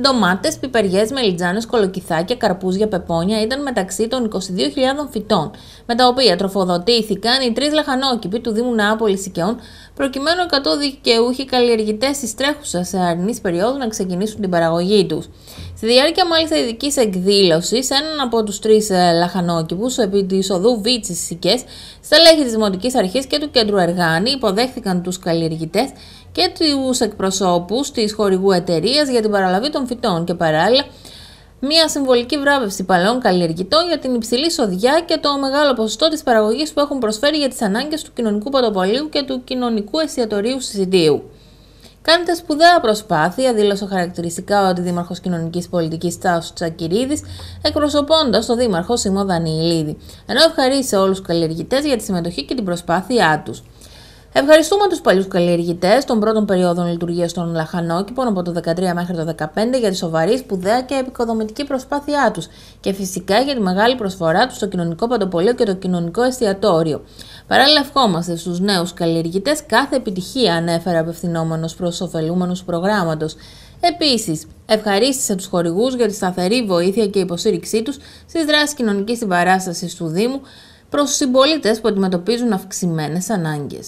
Ντομάτες, πιπεριές, μελιτζάνες, κολοκυθάκια, καρπούζια, πεπόνια ήταν μεταξύ των 22.000 φυτών, με τα οποία τροφοδοτήθηκαν οι τρεις λαχανόκηποι του Δήμου Νάπολη Οικαιών, προκειμένου 100 δικαιούχοι καλλιεργητές της τρέχουσας αρνής περίοδου να ξεκινήσουν την παραγωγή τους. Στη διάρκεια μάλιστα ειδικής εκδήλωσης, έναν από τους τρεις ε, λαχανόκηπους επί της οδού Βίτσης Σικές, στελέχη της Δημοτικής Αρχής και του Κέντρου Εργάνη υποδέχθηκαν τους καλλιεργητές και τους εκπροσώπους της χορηγού εταιρείας για την παραλαβή των φυτών και παράλληλα μια συμβολική βράβευση παλαιών καλλιεργητών για την υψηλή σοδιά και το μεγάλο ποσοστό της παραγωγής που έχουν προσφέρει για τις ανάγκες του κοινωνικού πρωτοπολίου και του κοινωνικού εστιατορίου συντίου. Κάνετε σπουδαία προσπάθεια, δήλωσε χαρακτηριστικά ο αντιδήμαρχος κοινωνικής πολιτικής Τάσου Τσακυρίδης, εκπροσωπώντας τον δήμαρχο Σιμό Δανιηλίδη, ενώ ευχαρίστησε όλους τους καλλιεργητές για τη συμμετοχή και την προσπάθειά τους. Ευχαριστούμε τους παλιούς καλλιεργητές των πρώτων περιόδων λειτουργίας των λαχανόκηπων από το 2013 μέχρι το 2015 για τη σοβαρή, σπουδαία και επικοδομητική προσπάθειά τους και φυσικά για τη μεγάλη προσφορά τους στο κοινωνικό παντοπολείο και το κοινωνικό εστιατόριο. Παράλληλα, ευχόμαστε στους νέους καλλιεργητές κάθε επιτυχία, ανέφερε απευθυνόμενος προς ωφελούμενους προγράμματος. Επίσης, ευχαρίστησε τους χορηγούς για τη σταθερή βοήθεια και υποστήριξή τους στις δράσεις κοινωνικής συμπαράστασης του Δήμου προς συμπολίτες που αντιμετωπίζουν αυξημένες ανάγκες.